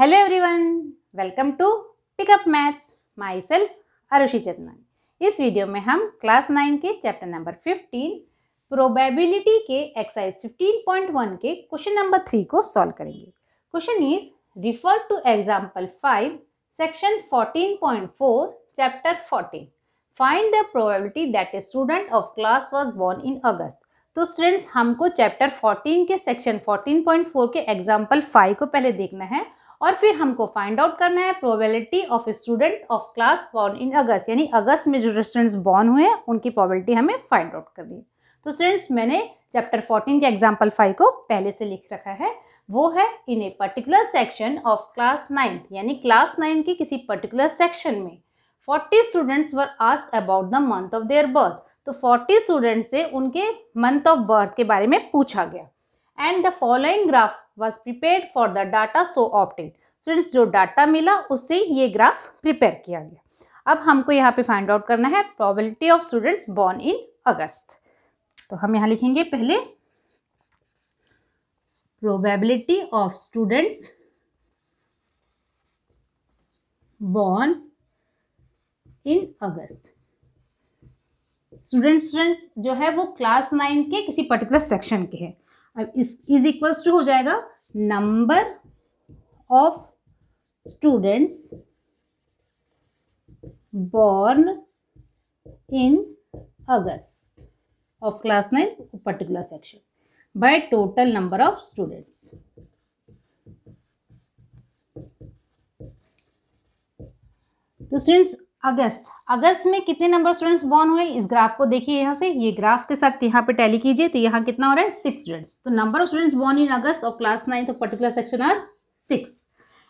Hello everyone welcome to pickup maths myself Arushi Chandan इस video में हम क्लास नाइन के चैप्टर नंबर फिफ्टीन प्रोबेबिलिटी के एक्सरसाइज वन के क्वेश्चन नंबर थ्री को सॉल्व करेंगे question is refer to example five section fourteen point four chapter fourteen find the probability that a student of class was born in August तो students हमको chapter fourteen के section fourteen point four के example five को पहले देखना है और फिर हमको फाइंड आउट करना है probability of student of class born in August यानी अगस्त में जो स्टूडेंट्स बॉर्न हुए हैं उनकी प्रोबेबिलिटी हमें फाइंड आउट करनी है तो स्टूडेंट्स मैंने चैप्टर फोर्टीन के एग्जाम्पल फाइव को पहले से लिख रखा है वो है in a particular section of class ninth यानी क्लास नाइन के किसी पर्टिकुलर सेक्शन में forty students were asked about the month of their birth तो फोर्टी स्टूडेंट से उनके मंथ ऑफ बर्थ के बारे में पूछा गया and the following graph was prepare for the data so opted students जो डाटा मिला उससे ये ग्राफ प्रिपेयर किया गया अब हमको यहाँ पे फाइंड आउट करना है probability of students born in August तो हम यहाँ लिखेंगे पहले probability of students born in August student students जो है वो क्लास नाइन के किसी पर्टिकुलर सेक्शन के हैं अब इस इज इक्वल्स टू हो जाएगा number of students born in August of class nine particular section by total number of students तो स्टूडेंट्स अगस्त अगस्त में कितने नंबर स्टूडेंट्स बॉर्न हुए इस ग्राफ को देखिए यहाँ से ये ग्राफ के साथ यहाँ पे टैली कीजिए तो यहाँ कितना हो रहा है सिक्स स्टूडेंट्स तो number of students born in August और क्लास नाइन तो particular section are six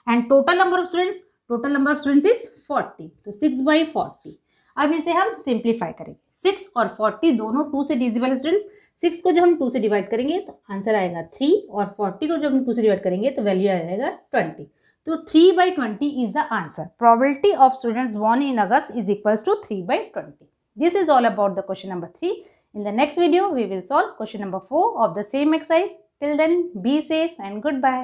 and total number of students total number of students is forty तो सिक्स बाई फोर्टी अब इसे हम सिंप्लीफाई करेंगे सिक्स और फोर्टी दोनों टू से डिजिबल स्टूडेंट्स सिक्स को जब हम टू से डिवाइड करेंगे तो आंसर आएगा थ्री और फोर्टी को जब हम टू से डिवाइड करेंगे तो वैल्यू आ जाएगा twenty So 3 by 20 is the answer. Probability of students born in August is equals to 3 by 20. This is all about the question number 3. In the next video, we will solve question number 4 of the same exercise. Till then, be safe and goodbye.